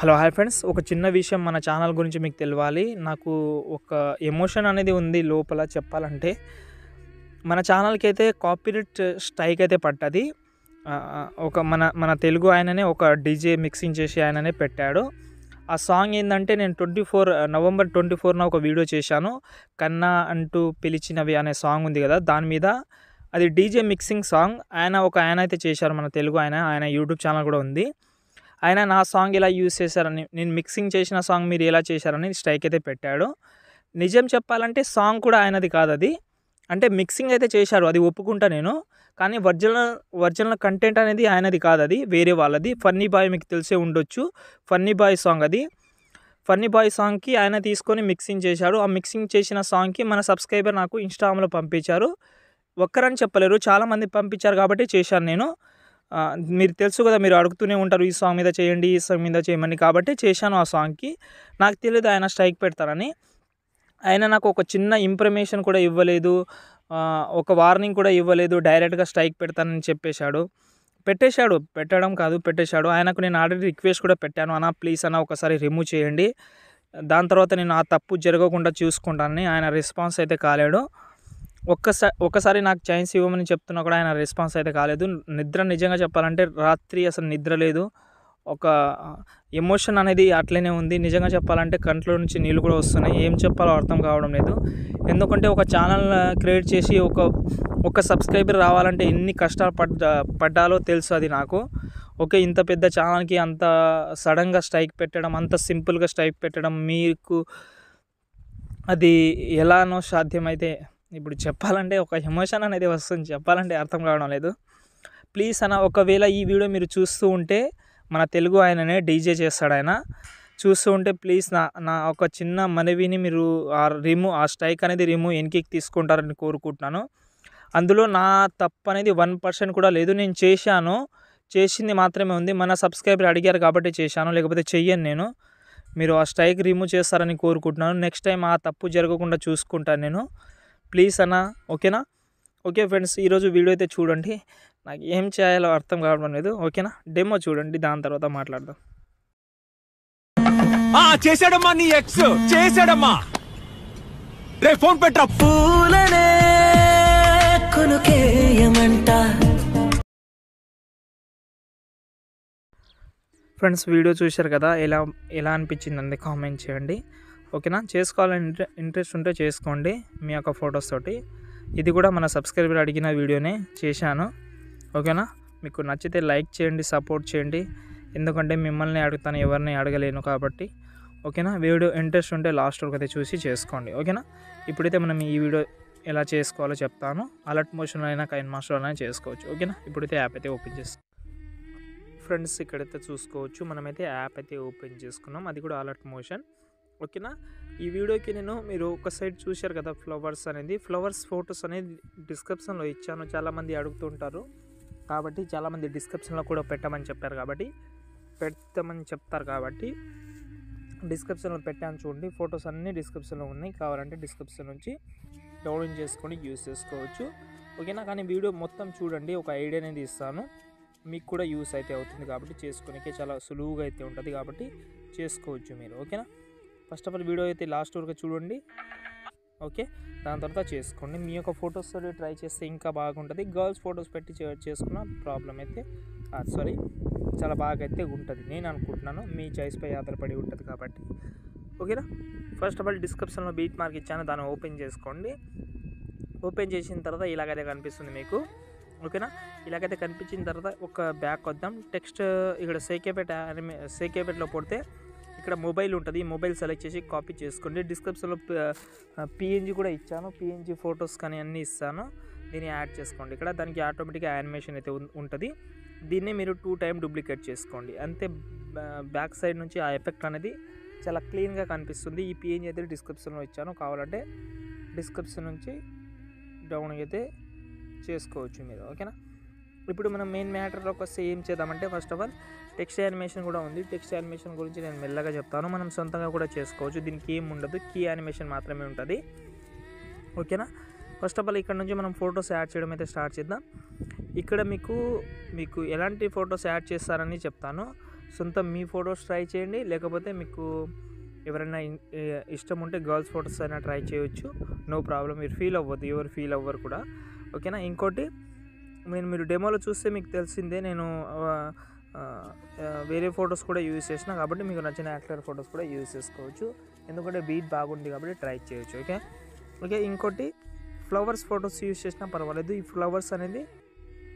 hello hi friends ఒక చిన్న విషయం మన ఛానల్ గురించి మీకు తెలియాలి నాకు ఒక ఎమోషన్ అనేది ఉంది లోపల చెప్పాలంటే మన ఛానల్కి అయితే కాపీరైట్ స్ట్రైక్ అయితే పడ్డది ఒక మన మన తెలుగు ఆయననే ఒక డీజే మిక్సింగ్ చేసి ఆయననే పెట్టాడు ఆ సాంగ్ ఏంటంటే నేను ట్వంటీ ఫోర్ నవంబర్ ట్వంటీ ఫోర్న ఒక వీడియో చేశాను కన్నా అంటూ పిలిచినవి అనే సాంగ్ ఉంది కదా దాని మీద అది డీజే మిక్సింగ్ సాంగ్ ఆయన ఒక ఆయన అయితే చేశారు మన తెలుగు ఆయన ఆయన యూట్యూబ్ ఛానల్ కూడా ఉంది ఆయన నా సాంగ్ ఇలా యూజ్ చేశారని నేను మిక్సింగ్ చేసిన సాంగ్ మీరు ఎలా చేశారని స్ట్రైక్ అయితే పెట్టాడు నిజం చెప్పాలంటే సాంగ్ కూడా ఆయనది కాదు అది అంటే మిక్సింగ్ అయితే చేశారు అది ఒప్పుకుంటా నేను కానీ ఒరిజినల్ ఒరిజినల్ కంటెంట్ అనేది ఆయనది కాదు అది వేరే వాళ్ళది ఫన్నీ బాయ్ మీకు తెలిసే ఉండొచ్చు ఫన్నీ బాయ్ సాంగ్ అది ఫన్నీ బాయ్ సాంగ్కి ఆయన తీసుకొని మిక్సింగ్ చేశాడు ఆ మిక్సింగ్ చేసిన సాంగ్కి మన సబ్స్క్రైబర్ నాకు ఇన్స్టాగ్రామ్లో పంపించారు ఒక్కరని చెప్పలేరు చాలామంది పంపించారు కాబట్టి చేశాను నేను మీరు తెలుసు కదా మీరు అడుగుతూనే ఉంటారు ఈ సాంగ్ మీద చేయండి ఈ సాంగ్ మీద చేయమని కాబట్టి చేశాను ఆ సాంగ్కి నాకు తెలియదు ఆయన స్ట్రైక్ పెడతారని ఆయన నాకు ఒక చిన్న ఇన్ఫర్మేషన్ కూడా ఇవ్వలేదు ఒక వార్నింగ్ కూడా ఇవ్వలేదు డైరెక్ట్గా స్ట్రైక్ పెడతానని చెప్పేశాడు పెట్టేశాడు పెట్టడం కాదు పెట్టేశాడు ఆయనకు నేను ఆల్రెడీ రిక్వెస్ట్ కూడా పెట్టాను అన్న ప్లీజ్ అన్న ఒకసారి రిమూవ్ చేయండి దాని తర్వాత నేను ఆ తప్పు జరగకుండా చూసుకుంటానని ఆయన రెస్పాన్స్ అయితే కాలేడు ఒక్కసారి ఒకసారి నాకు ఛాన్స్ ఇవ్వమని చెప్తున్నా కూడా ఆయన రెస్పాన్స్ అయితే కాలేదు నిద్ర నిజంగా చెప్పాలంటే రాత్రి అసలు నిద్ర లేదు ఒక ఎమోషన్ అనేది అట్లనే ఉంది నిజంగా చెప్పాలంటే కంట్లో నుంచి నీళ్ళు కూడా వస్తున్నాయి ఏం చెప్పాలో అర్థం కావడం లేదు ఎందుకంటే ఒక ఛానల్ క్రియేట్ చేసి ఒక ఒక సబ్స్క్రైబర్ రావాలంటే ఎన్ని కష్టాలు పడ్డ పడ్డాలో తెలుసు అది నాకు ఓకే ఇంత పెద్ద ఛానల్కి అంత సడన్గా స్ట్రైక్ పెట్టడం అంత సింపుల్గా స్ట్రైక్ పెట్టడం మీకు అది ఎలానో సాధ్యమైతే ఇప్పుడు చెప్పాలంటే ఒక ఎమోషన్ అనేది వస్తుంది చెప్పాలంటే అర్థం కావడం లేదు ప్లీజ్ అన్న ఒకవేళ ఈ వీడియో మీరు చూస్తూ ఉంటే మన తెలుగు ఆయననే డీజే చేస్తాడు ఆయన చూస్తూ ఉంటే ప్లీజ్ నా నా ఒక చిన్న మనవిని మీరు ఆ రిమూవ్ ఆ స్ట్రైక్ అనేది రిమూవ్ ఎన్కికి తీసుకుంటారని కోరుకుంటున్నాను అందులో నా తప్పు అనేది వన్ పర్సెంట్ కూడా లేదు నేను చేశాను చేసింది మాత్రమే ఉంది మన సబ్స్క్రైబర్ అడిగారు కాబట్టి చేశాను లేకపోతే చెయ్యను నేను మీరు ఆ స్ట్రైక్ రిమూవ్ చేస్తారని కోరుకుంటున్నాను నెక్స్ట్ టైం ఆ తప్పు జరగకుండా చూసుకుంటాను నేను ప్లీజ్ అన్న ఓకేనా ఓకే ఫ్రెండ్స్ ఈరోజు వీడియో అయితే చూడండి నాకు ఏం చేయాలో అర్థం కావడం లేదు ఓకేనా డెమో చూడండి దాని తర్వాత మాట్లాడదాం చేసాడమ్మా నీ ఎక్స్ చేసాడమ్మా రే ఫోన్ పెట్టా పూలనేమంట ఫ్రెండ్స్ వీడియో చూశారు కదా ఎలా ఎలా అనిపించింది అంది కామెంట్ చేయండి ఓకేనా చేసుకోవాలని ఇంట్రెస్ట్ ఉంటే చేసుకోండి మీ యొక్క ఫొటోస్ తోటి ఇది కూడా మన సబ్స్క్రైబర్ అడిగిన వీడియోనే చేశాను ఓకేనా మీకు నచ్చితే లైక్ చేయండి సపోర్ట్ చేయండి ఎందుకంటే మిమ్మల్ని అడుగుతాను ఎవరిని అడగలేను కాబట్టి ఓకేనా వీడియో ఇంట్రెస్ట్ ఉంటే లాస్ట్ వరకు అయితే చూసి చేసుకోండి ఓకేనా ఇప్పుడైతే మనం ఈ వీడియో ఎలా చేసుకోవాలో చెప్తాను అలర్ట్ మోషన్లో అయినా కైన్ మాస్టర్లో అయినా చేసుకోవచ్చు ఓకేనా ఇప్పుడైతే యాప్ అయితే ఓపెన్ చేస్తాం ఫ్రెండ్స్ ఇక్కడైతే చూసుకోవచ్చు మనమైతే యాప్ అయితే ఓపెన్ చేసుకున్నాం అది కూడా అలర్ట్ మోషన్ ఓకేనా ఈ వీడియోకి నేను మీరు ఒక సైడ్ చూశారు కదా ఫ్లవర్స్ అనేది ఫ్లవర్స్ ఫొటోస్ అనేది డిస్క్రిప్షన్లో ఇచ్చాను చాలామంది అడుగుతుంటారు కాబట్టి చాలామంది డిస్క్రిప్షన్లో కూడా పెట్టమని చెప్పారు కాబట్టి పెడతామని చెప్తారు కాబట్టి డిస్క్రిప్షన్లో పెట్టాను చూడండి ఫొటోస్ అన్నీ డిస్క్రిప్షన్లో ఉన్నాయి కావాలంటే డిస్క్రిప్షన్ నుంచి డౌన్లోడ్ చేసుకొని యూస్ చేసుకోవచ్చు ఓకేనా కానీ వీడియో మొత్తం చూడండి ఒక ఐడియా అనేది ఇస్తాను మీకు కూడా యూస్ అయితే అవుతుంది కాబట్టి చేసుకోనికే చాలా సులువుగా అయితే ఉంటుంది కాబట్టి చేసుకోవచ్చు మీరు ఓకేనా ఫస్ట్ ఆఫ్ ఆల్ వీడియో అయితే లాస్ట్ వరకు చూడండి ఓకే దాని తర్వాత చేసుకోండి మీ యొక్క ఫొటోస్ ట్రై చేస్తే ఇంకా బాగుంటుంది గర్ల్స్ ఫొటోస్ పెట్టి చేసుకున్న ప్రాబ్లం అయితే సారీ చాలా బాగా అయితే ఉంటుంది నేను అనుకుంటున్నాను మీ చాయిస్పై ఆధారపడి ఉంటుంది కాబట్టి ఓకేనా ఫస్ట్ ఆఫ్ ఆల్ డిస్క్రిప్షన్లో బీట్ మార్క్ ఇచ్చాను దాన్ని ఓపెన్ చేసుకోండి ఓపెన్ చేసిన తర్వాత ఇలాగైతే కనిపిస్తుంది మీకు ఓకేనా ఇలాగైతే కనిపించిన తర్వాత ఒక బ్యాక్ వద్దాం టెక్స్ట్ ఇక్కడ సేకేపేట సేకేపేటలో e e కొడితే ఇక్కడ మొబైల్ ఉంటుంది ఈ మొబైల్ సెలెక్ట్ చేసి కాపీ చేసుకోండి డిస్క్రిప్షన్లో పిఎన్జీ కూడా ఇచ్చాను పిఎన్జీ ఫొటోస్ కానీ అన్నీ ఇస్తాను దీన్ని యాడ్ చేసుకోండి ఇక్కడ దానికి ఆటోమేటిక్గా యానిమేషన్ అయితే ఉంటుంది దీన్ని మీరు టూ టైం డూప్లికేట్ చేసుకోండి అంతే బ్యాక్ సైడ్ నుంచి ఆ ఎఫెక్ట్ అనేది చాలా క్లీన్గా కనిపిస్తుంది ఈ పిఎన్జీ అయితే డిస్క్రిప్షన్లో ఇచ్చాను కావాలంటే డిస్క్రిప్షన్ నుంచి డౌన్ అయితే చేసుకోవచ్చు మీరు ఓకేనా ఇప్పుడు మనం మెయిన్ మ్యాటర్లోకి వస్తే ఏం చేద్దామంటే first of all text animation కూడా ఉంది టెక్స్ట్ యానిమేషన్ గురించి నేను మెల్లగా చెప్తాను మనం సొంతంగా కూడా చేసుకోవచ్చు దీనికి ఏం ఉండదు కీ యానిమేషన్ మాత్రమే ఉంటుంది ఓకేనా ఫస్ట్ ఆఫ్ ఆల్ ఇక్కడ నుంచి మనం ఫొటోస్ యాడ్ చేయడం అయితే స్టార్ట్ చేద్దాం ఇక్కడ మీకు మీకు ఎలాంటి ఫొటోస్ యాడ్ చేస్తారని చెప్తాను సొంత మీ ఫొటోస్ ట్రై చేయండి లేకపోతే మీకు ఎవరైనా ఇష్టం ఉంటే గర్ల్స్ ఫొటోస్ అయినా ట్రై చేయొచ్చు నో ప్రాబ్లం మీరు ఫీల్ అవ్వద్దు ఎవరు ఫీల్ అవ్వరు కూడా ఓకేనా ఇంకోటి నేను మీరు డెమోలో చూస్తే మీకు తెలిసిందే నేను వేరే ఫొటోస్ కూడా యూజ్ చేసిన కాబట్టి మీకు నచ్చిన యాక్టర్ ఫొటోస్ కూడా యూజ్ చేసుకోవచ్చు ఎందుకంటే బీట్ బాగుంది కాబట్టి ట్రై చేయొచ్చు ఓకే ఓకే ఇంకోటి ఫ్లవర్స్ ఫొటోస్ యూజ్ చేసినా పర్వాలేదు ఈ ఫ్లవర్స్ అనేది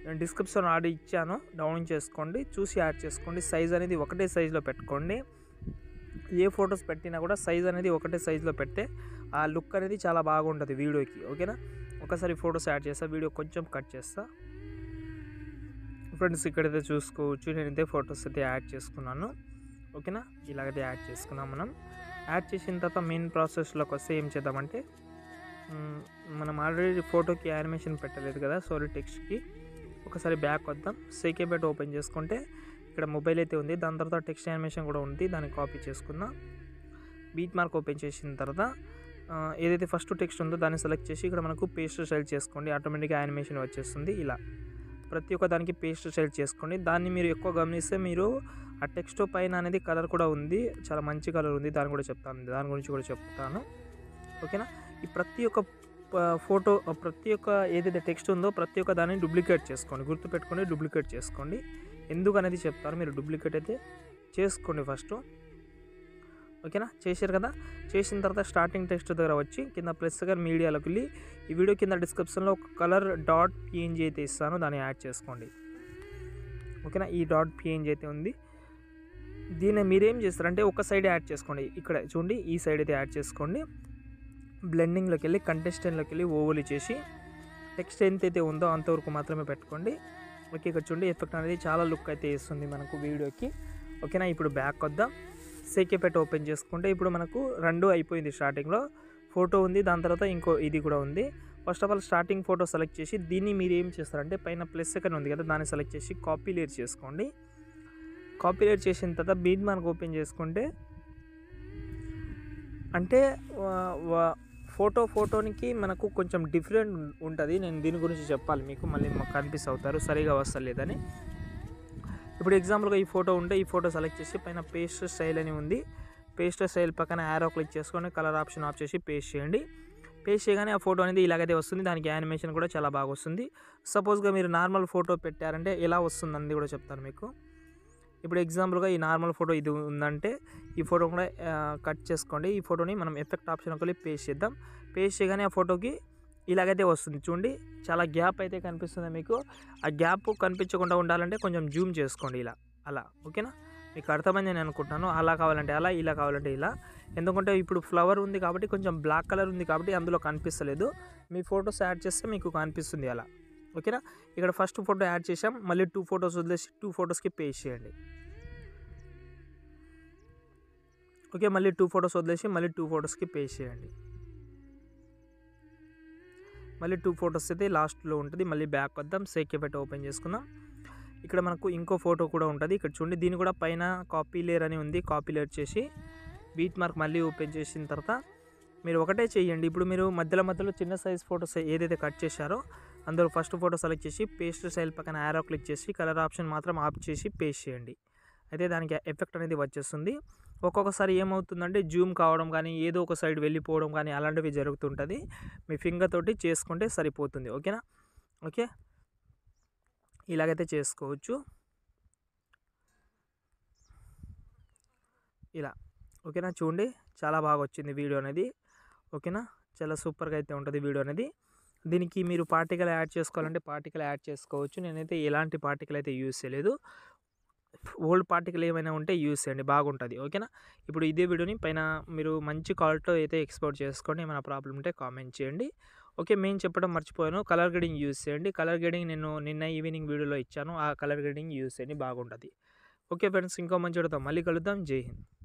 నేను డిస్క్రిప్షన్ ఆర్డర్ ఇచ్చాను డౌన్ చేసుకోండి చూసి యాడ్ చేసుకోండి సైజ్ అనేది ఒకటే సైజులో పెట్టుకోండి ఏ ఫొటోస్ పెట్టినా కూడా సైజ్ అనేది ఒకటే సైజులో పెడితే ఆ లుక్ అనేది చాలా బాగుంటుంది వీడియోకి ఓకేనా ఒకసారి ఫొటోస్ యాడ్ చేస్తా వీడియో కొంచెం కట్ చేస్తా ఫ్రెండ్స్ ఇక్కడైతే చూసుకోవచ్చు నేనైతే ఫొటోస్ అయితే యాడ్ చేసుకున్నాను ఓకేనా ఇలాగైతే యాడ్ చేసుకున్నాం మనం యాడ్ చేసిన తర్వాత మెయిన్ ప్రాసెస్లోకి వస్తే ఏం చేద్దామంటే మనం ఆల్రెడీ ఫోటోకి యానిమేషన్ పెట్టలేదు కదా సారీ టెక్స్ట్కి ఒకసారి బ్యాక్ వద్దాం సేకే బెట్ ఓపెన్ చేసుకుంటే ఇక్కడ మొబైల్ అయితే ఉంది దాని తర్వాత టెక్స్ట్ యానిమేషన్ కూడా ఉంది దాన్ని కాపీ చేసుకుందాం బీట్ మార్క్ ఓపెన్ చేసిన తర్వాత ఏదైతే ఫస్ట్ టెక్స్ట్ ఉందో దాన్ని సెలెక్ట్ చేసి ఇక్కడ మనకు పేస్ట్ స్టైల్ చేసుకోండి ఆటోమేటిక్గా యానిమేషన్ వచ్చేస్తుంది ఇలా ప్రతి ఒక్క దానికి పేస్ట్ షేడ్ చేసుకోండి దాన్ని మీరు ఎక్కువ గమనిస్తే మీరు ఆ టెక్స్ట్ పైన అనేది కలర్ కూడా ఉంది చాలా మంచి కలర్ ఉంది దాని కూడా చెప్తాను దాని గురించి కూడా చెప్తాను ఓకేనా ఈ ప్రతి ఒక్క ఫోటో ప్రతి ఒక్క ఏదైతే టెక్స్ట్ ఉందో ప్రతి ఒక్క దాన్ని డూప్లికేట్ చేసుకోండి గుర్తుపెట్టుకోండి డూప్లికేట్ చేసుకోండి ఎందుకు అనేది చెప్తారు మీరు డూప్లికేట్ అయితే చేసుకోండి ఫస్ట్ ఓకేనా చేశారు కదా చేసిన తర్వాత స్టార్టింగ్ టెక్స్ట్ దగ్గర వచ్చి కింద ప్లస్ దగ్గర మీడియాలోకి వెళ్ళి ఈ వీడియో కింద డిస్క్రిప్షన్లో ఒక కలర్ డాట్ పిఎన్జి అయితే ఇస్తాను దాన్ని యాడ్ చేసుకోండి ఓకేనా ఈ డాట్ పిఎన్జి అయితే ఉంది దీన్ని మీరేం చేస్తారంటే ఒక సైడ్ యాడ్ చేసుకోండి ఇక్కడ చూడండి ఈ సైడ్ అయితే యాడ్ చేసుకోండి బ్లెండింగ్లోకి వెళ్ళి కంటెస్టెంట్లోకి వెళ్ళి ఓవలి చేసి టెక్స్ట్ అయితే ఉందో అంతవరకు మాత్రమే పెట్టుకోండి ఓకే ఇక్కడ చూడండి ఎఫెక్ట్ అనేది చాలా లుక్ అయితే ఇస్తుంది మనకు వీడియోకి ఓకేనా ఇప్పుడు బ్యాక్ వద్దాం సేకేపేట ఓపెన్ చేసుకుంటే ఇప్పుడు మనకు రెండు అయిపోయింది స్టార్టింగ్లో ఫోటో ఉంది దాని తర్వాత ఇంకో ఇది కూడా ఉంది first of all starting photo select చేసి దీన్ని మీరు ఏం చేస్తారంటే పైన ప్లస్ సెకండ్ ఉంది కదా దాన్ని సెలెక్ట్ చేసి కాపీ లేర్ చేసుకోండి కాపీ లేర్ చేసిన తర్వాత బీన్ మనకు ఓపెన్ చేసుకుంటే అంటే ఫోటో ఫోటోనికి మనకు కొంచెం డిఫరెంట్ ఉంటుంది నేను దీని గురించి చెప్పాలి మీకు మళ్ళీ మాకు కన్ఫ్యూస్ అవుతారు సరిగా వస్తలేదని ఇప్పుడు ఎగ్జాంపుల్గా ఈ ఫోటో ఉంటే ఈ ఫోటో సెలెక్ట్ చేసి పైన పేస్ట్ స్టైల్ అని ఉంది పేస్ట్ స్టైల్ పక్కన యారో క్లిక్ చేసుకొని కలర్ ఆప్షన్ ఆఫ్ చేసి పేస్ట్ చేయండి పేస్ట్ చేయగానే ఆ ఫోటో అనేది ఇలాగైతే వస్తుంది దానికి యానిమేషన్ కూడా చాలా బాగా వస్తుంది సపోజ్గా మీరు నార్మల్ ఫోటో పెట్టారంటే ఎలా వస్తుంది అనేది కూడా చెప్తాను మీకు ఇప్పుడు ఎగ్జాంపుల్గా ఈ నార్మల్ ఫోటో ఇది ఉందంటే ఈ ఫోటో కూడా కట్ చేసుకోండి ఈ ఫోటోని మనం ఎఫెక్ట్ ఆప్షన్ ఒకటి పేస్ట్ చేద్దాం పేస్ట్ చేయగానే ఆ ఫోటోకి ఇలాగైతే వస్తుంది చూడండి చాలా గ్యాప్ అయితే కనిపిస్తుంది మీకు ఆ గ్యాప్ కనిపించకుండా ఉండాలంటే కొంచెం జూమ్ చేసుకోండి ఇలా అలా ఓకేనా మీకు అర్థమైంది నేను అనుకుంటున్నాను అలా కావాలంటే అలా ఇలా కావాలంటే ఇలా ఎందుకంటే ఇప్పుడు ఫ్లవర్ ఉంది కాబట్టి కొంచెం బ్లాక్ కలర్ ఉంది కాబట్టి అందులో కనిపిస్తలేదు మీ ఫొటోస్ యాడ్ చేస్తే మీకు కనిపిస్తుంది అలా ఓకేనా ఇక్కడ ఫస్ట్ ఫోటో యాడ్ చేసాం మళ్ళీ టూ ఫొటోస్ వదిలేసి టూ ఫొటోస్కి పేస్ చేయండి ఓకే మళ్ళీ టూ ఫొటోస్ వదిలేసి మళ్ళీ టూ ఫొటోస్కి పేస్ చేయండి మళ్ళీ టూ ఫొటోస్ అయితే లాస్ట్లో ఉంటుంది మళ్ళీ బ్యాక్ వద్దాం సేకే పెట్టి ఓపెన్ చేసుకుందాం ఇక్కడ మనకు ఇంకో ఫోటో కూడా ఉంటుంది ఇక్కడ చూడండి దీని కూడా పైన కాపీ లేర్ అని ఉంది కాపీ లేర్ చేసి బీట్ మార్క్ మళ్ళీ ఓపెన్ చేసిన తర్వాత మీరు ఒకటే చేయండి ఇప్పుడు మీరు మధ్యలో మధ్యలో చిన్న సైజ్ ఫొటోస్ ఏదైతే కట్ చేశారో అందులో ఫస్ట్ ఫోటో సెలెక్ట్ చేసి పేస్ట్ స్టైల్ పక్కన యారో క్లిక్ చేసి కలర్ ఆప్షన్ మాత్రం ఆఫ్ చేసి పేస్ట్ చేయండి అయితే దానికి ఎఫెక్ట్ అనేది వచ్చేస్తుంది ఒక్కొక్కసారి ఏమవుతుందంటే జూమ్ కావడం కానీ ఏదో ఒక సైడ్ వెళ్ళిపోవడం కానీ అలాంటివి జరుగుతుంటుంది మీ ఫింగర్ తోటి చేసుకుంటే సరిపోతుంది ఓకేనా ఓకే ఇలాగైతే చేసుకోవచ్చు ఇలా ఓకేనా చూడండి చాలా బాగా వచ్చింది వీడియో అనేది ఓకేనా చాలా సూపర్గా అయితే ఉంటుంది వీడియో అనేది దీనికి మీరు పార్టికల్ యాడ్ చేసుకోవాలంటే పార్టికల్ యాడ్ చేసుకోవచ్చు నేనైతే ఎలాంటి పార్టికల్ అయితే యూజ్ చేయలేదు ఓల్డ్ పార్టికల్ ఏమైనా ఉంటే యూస్ చేయండి బాగుంటుంది ఓకేనా ఇప్పుడు ఇదే వీడియోని పైన మీరు మంచి క్వాలిటీలో అయితే ఎక్స్పోర్ట్ చేసుకోండి ఏమైనా ప్రాబ్లం ఉంటే కామెంట్ చేయండి ఓకే మేము చెప్పడం మర్చిపోయాను కలర్ గ్రేడింగ్ యూస్ చేయండి కలర్ గ్రేడింగ్ నేను నిన్న ఈవినింగ్ వీడియోలో ఇచ్చాను ఆ కలర్ గ్రేడింగ్ యూస్ చేయండి బాగుంటుంది ఓకే ఫ్రెండ్స్ ఇంకో మంచి చూడతాం మళ్ళీ కలుద్దాం జై హింద్